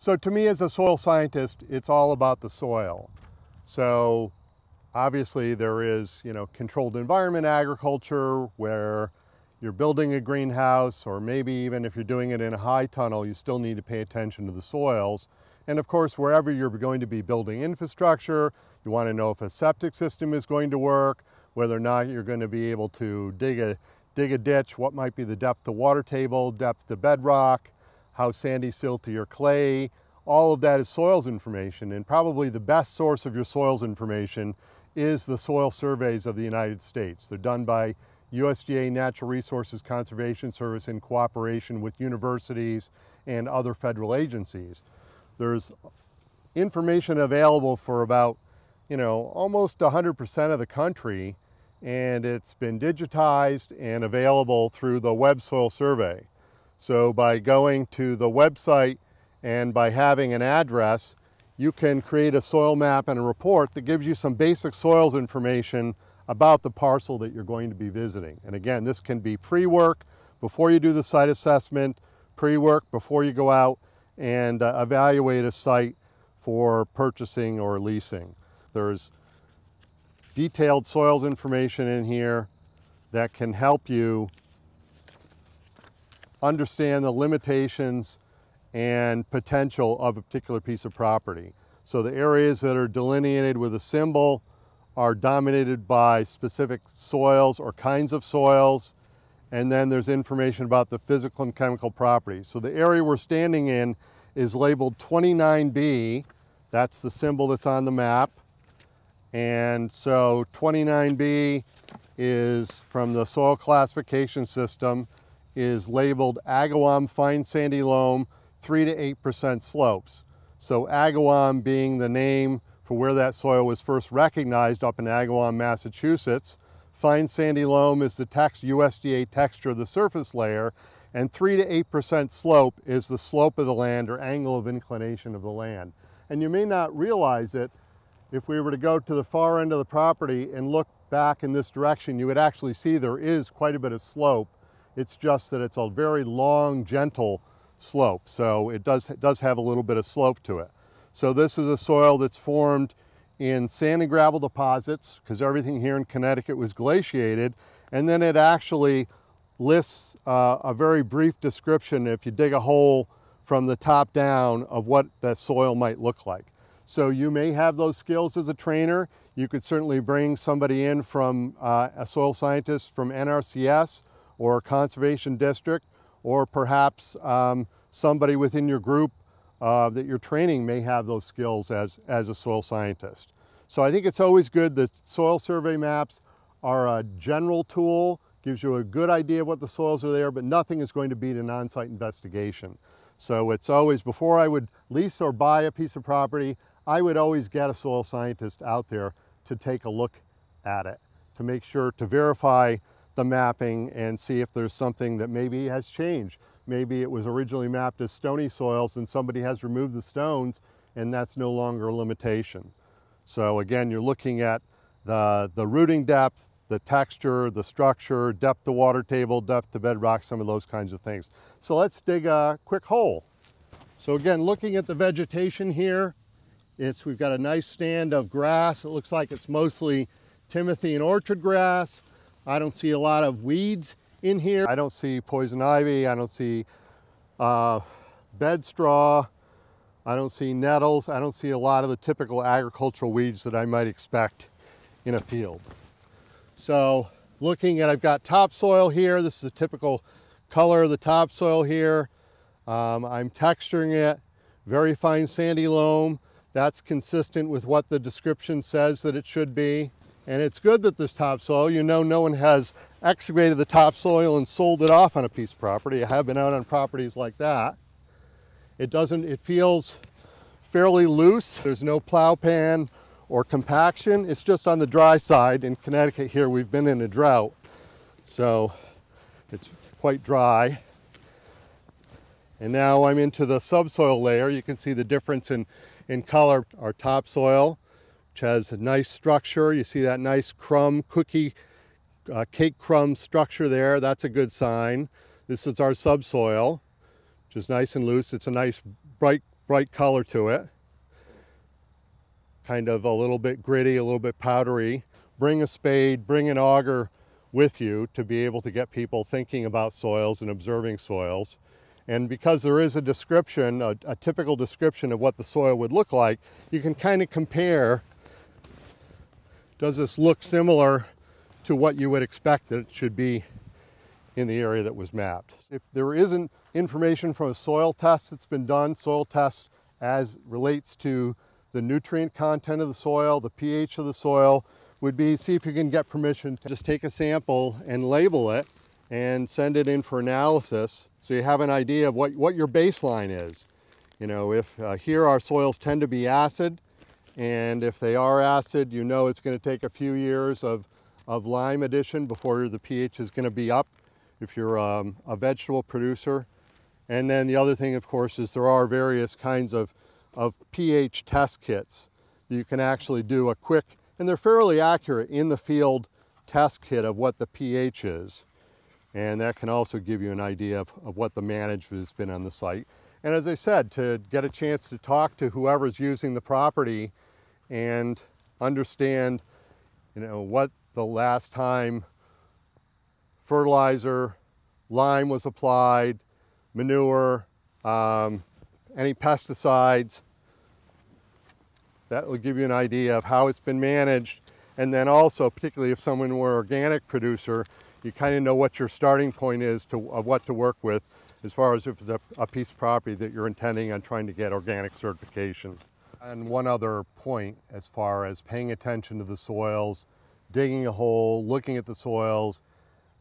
So to me as a soil scientist, it's all about the soil. So obviously there is, you know, controlled environment agriculture where you're building a greenhouse or maybe even if you're doing it in a high tunnel, you still need to pay attention to the soils. And of course, wherever you're going to be building infrastructure, you want to know if a septic system is going to work, whether or not you're going to be able to dig a, dig a ditch, what might be the depth of water table, depth of bedrock, how sandy, silty, or clay, all of that is soils information. And probably the best source of your soils information is the soil surveys of the United States. They're done by USDA Natural Resources Conservation Service in cooperation with universities and other federal agencies. There's information available for about, you know, almost 100% of the country, and it's been digitized and available through the Web Soil Survey. So by going to the website and by having an address, you can create a soil map and a report that gives you some basic soils information about the parcel that you're going to be visiting. And again, this can be pre-work before you do the site assessment, pre-work before you go out and uh, evaluate a site for purchasing or leasing. There's detailed soils information in here that can help you understand the limitations and potential of a particular piece of property. So the areas that are delineated with a symbol are dominated by specific soils or kinds of soils. And then there's information about the physical and chemical properties. So the area we're standing in is labeled 29B. That's the symbol that's on the map. And so 29B is from the soil classification system is labeled Agawam Fine Sandy Loam 3 to 8% slopes. So Agawam being the name for where that soil was first recognized up in Agawam, Massachusetts. Fine sandy loam is the text, USDA texture of the surface layer, and 3 to 8% slope is the slope of the land or angle of inclination of the land. And you may not realize it, if we were to go to the far end of the property and look back in this direction, you would actually see there is quite a bit of slope it's just that it's a very long, gentle slope. So it does, it does have a little bit of slope to it. So this is a soil that's formed in sand and gravel deposits because everything here in Connecticut was glaciated. And then it actually lists uh, a very brief description if you dig a hole from the top down of what that soil might look like. So you may have those skills as a trainer. You could certainly bring somebody in from uh, a soil scientist from NRCS or a conservation district or perhaps um, somebody within your group uh, that you're training may have those skills as, as a soil scientist. So I think it's always good that soil survey maps are a general tool, gives you a good idea of what the soils are there, but nothing is going to beat an on-site investigation. So it's always, before I would lease or buy a piece of property, I would always get a soil scientist out there to take a look at it, to make sure, to verify the mapping and see if there's something that maybe has changed. Maybe it was originally mapped as stony soils and somebody has removed the stones and that's no longer a limitation. So again, you're looking at the, the rooting depth, the texture, the structure, depth to water table, depth to bedrock, some of those kinds of things. So let's dig a quick hole. So again, looking at the vegetation here, it's, we've got a nice stand of grass. It looks like it's mostly timothy and orchard grass. I don't see a lot of weeds in here. I don't see poison ivy. I don't see uh, bed straw. I don't see nettles. I don't see a lot of the typical agricultural weeds that I might expect in a field. So looking at, I've got topsoil here. This is a typical color of the topsoil here. Um, I'm texturing it, very fine sandy loam. That's consistent with what the description says that it should be. And it's good that this topsoil. You know no one has excavated the topsoil and sold it off on a piece of property. I have been out on properties like that. It doesn't, it feels fairly loose. There's no plow pan or compaction. It's just on the dry side. In Connecticut here, we've been in a drought. So it's quite dry. And now I'm into the subsoil layer. You can see the difference in, in color. Our topsoil which has a nice structure. You see that nice crumb cookie, uh, cake crumb structure there. That's a good sign. This is our subsoil, which is nice and loose. It's a nice bright, bright color to it. Kind of a little bit gritty, a little bit powdery. Bring a spade, bring an auger with you to be able to get people thinking about soils and observing soils. And because there is a description, a, a typical description of what the soil would look like, you can kind of compare does this look similar to what you would expect that it should be in the area that was mapped. If there isn't information from a soil test that's been done, soil test as relates to the nutrient content of the soil, the pH of the soil, would be see if you can get permission to just take a sample and label it and send it in for analysis so you have an idea of what, what your baseline is. You know, if uh, here our soils tend to be acid, and if they are acid, you know it's gonna take a few years of, of lime addition before the pH is gonna be up if you're um, a vegetable producer. And then the other thing, of course, is there are various kinds of, of pH test kits that you can actually do a quick, and they're fairly accurate in the field test kit of what the pH is. And that can also give you an idea of, of what the management has been on the site. And as I said, to get a chance to talk to whoever's using the property and understand, you know, what the last time fertilizer, lime was applied, manure, um, any pesticides. That will give you an idea of how it's been managed. And then also, particularly if someone were an organic producer, you kind of know what your starting point is to, of what to work with as far as if it's a, a piece of property that you're intending on trying to get organic certification. And one other point as far as paying attention to the soils, digging a hole, looking at the soils,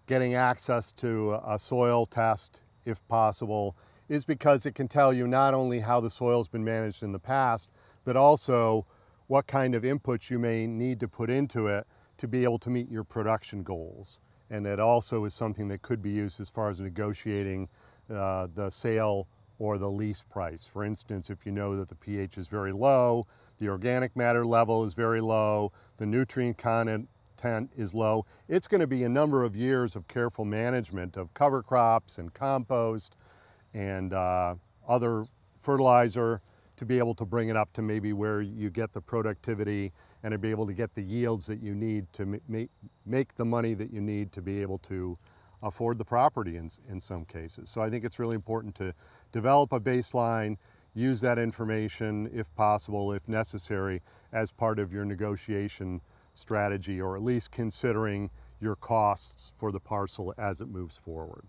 getting access to a soil test if possible, is because it can tell you not only how the soil's been managed in the past, but also what kind of inputs you may need to put into it to be able to meet your production goals. And it also is something that could be used as far as negotiating uh, the sale or the lease price. For instance, if you know that the pH is very low, the organic matter level is very low, the nutrient content is low, it's going to be a number of years of careful management of cover crops and compost and uh, other fertilizer to be able to bring it up to maybe where you get the productivity and to be able to get the yields that you need to make the money that you need to be able to afford the property in, in some cases. So I think it's really important to develop a baseline, use that information if possible, if necessary, as part of your negotiation strategy, or at least considering your costs for the parcel as it moves forward.